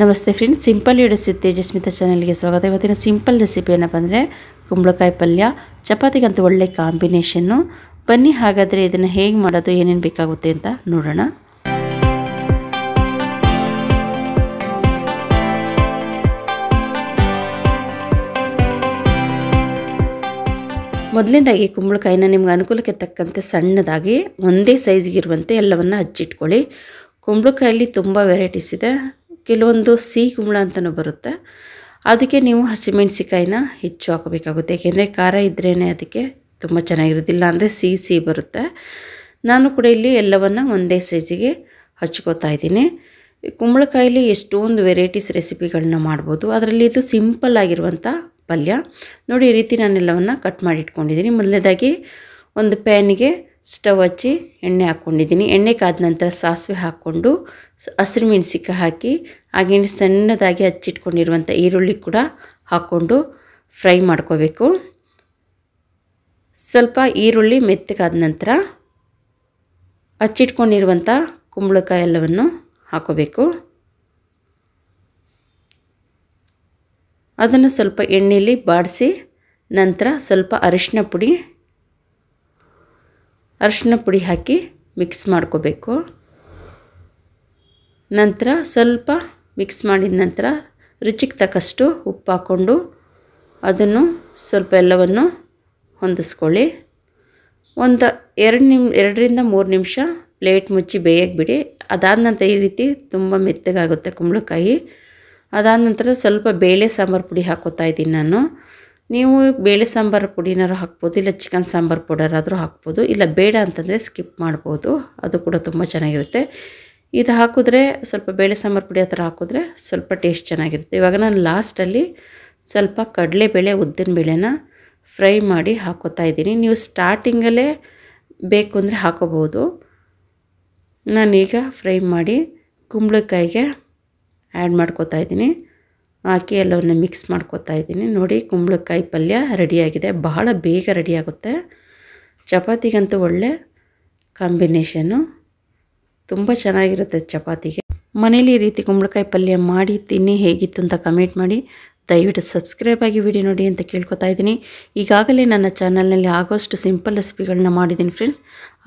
ನಮಸ್ತೆ friends simple ಯುಡಿಸಿ Jasmita ಚಾನಲ್ಗೆ ಸ್ವಾಗತ ಇವತ್ತಿನ ಸಿಂಪಲ್ ರೆಸಿಪಿ ಏನಪ್ಪ ಅಂದರೆ ಕುಂಬಳಕಾಯಿ ಪಲ್ಯ ಚಪಾತಿಗಂತೂ ಒಳ್ಳೆ ಕಾಂಬಿನೇಷನ್ನು ಬನ್ನಿ ಹಾಗಾದರೆ ಇದನ್ನು ಹೇಗೆ ಮಾಡೋದು ಏನೇನು ಬೇಕಾಗುತ್ತೆ ಅಂತ ನೋಡೋಣ ಮೊದಲಿಂದಾಗಿ ಕುಂಬಳಕಾಯಿನ ನಿಮ್ಗೆ ಅನುಕೂಲಕ್ಕೆ ತಕ್ಕಂತೆ ಸಣ್ಣದಾಗಿ ಒಂದೇ ಸೈಜ್ಗಿರುವಂತೆ ಎಲ್ಲವನ್ನು ಹಚ್ಚಿಟ್ಕೊಳ್ಳಿ ಕುಂಬಳಕಾಯಲ್ಲಿ ತುಂಬ ವೆರೈಟೀಸ್ ಇದೆ ಕೆಲವೊಂದು ಸಿಹಿ ಕುಂಬಳ ಅಂತಲೂ ಬರುತ್ತೆ ಅದಕ್ಕೆ ನೀವು ಹಸಿಮೆಣಸಿಕಾಯಿನ ಹೆಚ್ಚು ಹಾಕಬೇಕಾಗುತ್ತೆ ಏಕೆಂದರೆ ಖಾರ ಇದ್ರೇ ಅದಕ್ಕೆ ತುಂಬ ಚೆನ್ನಾಗಿರೋದಿಲ್ಲ ಅಂದರೆ ಸಿಹಿ ಸಿಹಿ ಬರುತ್ತೆ ನಾನು ಕೂಡ ಇಲ್ಲಿ ಎಲ್ಲವನ್ನು ಒಂದೇ ಸೈಜಿಗೆ ಹಚ್ಕೋತಾ ಇದ್ದೀನಿ ಕುಂಬಳಕಾಯಲ್ಲಿ ಎಷ್ಟೊಂದು ವೆರೈಟೀಸ್ ರೆಸಿಪಿಗಳನ್ನ ಮಾಡ್ಬೋದು ಅದರಲ್ಲಿ ಇದು ಸಿಂಪಲ್ ಆಗಿರುವಂಥ ಪಲ್ಯ ನೋಡಿ ಈ ರೀತಿ ನಾನೆಲ್ಲವನ್ನು ಕಟ್ ಮಾಡಿಟ್ಕೊಂಡಿದ್ದೀನಿ ಮೊದಲನೇದಾಗಿ ಒಂದು ಪ್ಯಾನಿಗೆ ಸ್ಟವ್ ಹಚ್ಚಿ ಎಣ್ಣೆ ಹಾಕ್ಕೊಂಡಿದ್ದೀನಿ ಎಣ್ಣೆ ಕಾದ ನಂತರ ಸಾಸಿವೆ ಹಾಕ್ಕೊಂಡು ಹಸಿರು ಮೆಣಸಿಕಾಯಿ ಹಾಕಿ ಹಾಗೆ ಸಣ್ಣದಾಗಿ ಹಚ್ಚಿಟ್ಕೊಂಡಿರುವಂಥ ಈರುಳ್ಳಿ ಕೂಡ ಹಾಕ್ಕೊಂಡು ಫ್ರೈ ಮಾಡ್ಕೋಬೇಕು ಸ್ವಲ್ಪ ಈರುಳ್ಳಿ ಮೆತ್ತಗಾದ ನಂತರ ಹಚ್ಚಿಟ್ಕೊಂಡಿರುವಂಥ ಕುಂಬಳಕಾಯಿ ಎಲ್ಲವನ್ನು ಹಾಕೋಬೇಕು ಅದನ್ನು ಸ್ವಲ್ಪ ಎಣ್ಣೆಯಲ್ಲಿ ಬಾಡಿಸಿ ನಂತರ ಸ್ವಲ್ಪ ಅರಿಶಿನ ಪುಡಿ ಅರಿಶಿನ ಪುಡಿ ಹಾಕಿ ಮಿಕ್ಸ್ ಮಾಡ್ಕೋಬೇಕು ನಂತರ ಸ್ವಲ್ಪ ಮಿಕ್ಸ್ ಮಾಡಿದ ನಂತರ ರುಚಿಗೆ ತಕ್ಕಷ್ಟು ಉಪ್ಪು ಹಾಕ್ಕೊಂಡು ಅದನ್ನು ಸ್ವಲ್ಪ ಎಲ್ಲವನ್ನು ಹೊಂದಿಸ್ಕೊಳ್ಳಿ ಒಂದು ಎರಡು ನಿಮ್ ಎರಡರಿಂದ ಮೂರು ನಿಮಿಷ ಪ್ಲೇಟ್ ಮುಚ್ಚಿ ಬೇಯಕ್ಕೆ ಬಿಡಿ ಅದಾದ ನಂತರ ಈ ರೀತಿ ತುಂಬ ಮೆತ್ತಗಾಗುತ್ತೆ ಕುಂಬಳಕಾಯಿ ಅದಾದ ನಂತರ ಸ್ವಲ್ಪ ಬೇಳೆ ಸಾಂಬಾರು ಪುಡಿ ಹಾಕೋತಾ ಇದ್ದೀನಿ ನಾನು ನೀವು ಬೇಳೆ ಸಾಂಬಾರು ಪುಡಿನಾರು ಹಾಕ್ಬೋದು ಇಲ್ಲ ಚಿಕನ್ ಸಾಂಬಾರು ಪೌಡರ್ ಆದರೂ ಹಾಕ್ಬೋದು ಇಲ್ಲ ಬೇಡ ಅಂತಂದರೆ ಸ್ಕಿಪ್ ಮಾಡ್ಬೋದು ಅದು ಕೂಡ ತುಂಬ ಚೆನ್ನಾಗಿರುತ್ತೆ ಇದು ಹಾಕಿದ್ರೆ ಸ್ವಲ್ಪ ಬೇಳೆ ಸಾಂಬಾರು ಪುಡಿ ಆ ಥರ ಹಾಕಿದ್ರೆ ಸ್ವಲ್ಪ ಟೇಸ್ಟ್ ಚೆನ್ನಾಗಿರುತ್ತೆ ಇವಾಗ ನಾನು ಲಾಸ್ಟಲ್ಲಿ ಸ್ವಲ್ಪ ಕಡಲೆಬೇಳೆ ಬೇಳೆನ ಫ್ರೈ ಮಾಡಿ ಹಾಕೋತಾ ಇದ್ದೀನಿ ನೀವು ಸ್ಟಾರ್ಟಿಂಗಲ್ಲೇ ಬೇಕು ಅಂದರೆ ಹಾಕೋಬೋದು ನಾನೀಗ ಫ್ರೈ ಮಾಡಿ ಕುಂಬಳಕಾಯಿಗೆ ಆ್ಯಡ್ ಮಾಡ್ಕೋತಾ ಇದ್ದೀನಿ ಹಾಕಿ ಎಲ್ಲವನ್ನು ಮಿಕ್ಸ್ ಮಾಡ್ಕೊತಾ ಇದ್ದೀನಿ ನೋಡಿ ಕುಂಬಳಕಾಯಿ ಪಲ್ಯ ರೆಡಿಯಾಗಿದೆ ಬಹಳ ಬೇಗ ರೆಡಿಯಾಗುತ್ತೆ ಚಪಾತಿಗಂತೂ ಒಳ್ಳೆ ಕಾಂಬಿನೇಷನ್ನು ತುಂಬ ಚೆನ್ನಾಗಿರುತ್ತೆ ಚಪಾತಿಗೆ ಮನೇಲಿ ಈ ರೀತಿ ಕುಂಬಳಕಾಯಿ ಪಲ್ಯ ಮಾಡಿ ತಿನ್ನಿ ಹೇಗಿತ್ತು ಅಂತ ಕಮೆಂಟ್ ಮಾಡಿ ದಯವಿಟ್ಟು ಸಬ್ಸ್ಕ್ರೈಬ್ ಆಗಿ ವಿಡಿಯೋ ನೋಡಿ ಅಂತ ಕೇಳ್ಕೊತಾ ಇದ್ದೀನಿ ಈಗಾಗಲೇ ನನ್ನ ಚಾನಲ್ನಲ್ಲಿ ಆಗೋಷ್ಟು ಸಿಂಪಲ್ ರೆಸಿಪಿಗಳನ್ನ ಮಾಡಿದ್ದೀನಿ ಫ್ರೆಂಡ್ಸ್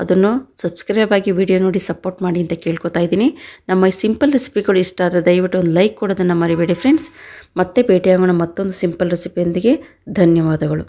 ಅದನ್ನು ಸಬ್ಸ್ಕ್ರೈಬ್ ಆಗಿ ವಿಡಿಯೋ ನೋಡಿ ಸಪೋರ್ಟ್ ಮಾಡಿ ಅಂತ ಕೇಳ್ಕೊತಾ ಇದ್ದೀನಿ ನಮ್ಮ ಈ ಸಿಂಪಲ್ ರೆಸಿಪಿಗಳು ಇಷ್ಟ ಆದರೆ ದಯವಿಟ್ಟು ಒಂದು ಲೈಕ್ ಕೊಡೋದನ್ನು ಮರಿಬೇಡಿ ಫ್ರೆಂಡ್ಸ್ ಮತ್ತೆ ಭೇಟಿಯಾಗೋಣ ಮತ್ತೊಂದು ಸಿಂಪಲ್ ರೆಸಿಪಿಯೊಂದಿಗೆ ಧನ್ಯವಾದಗಳು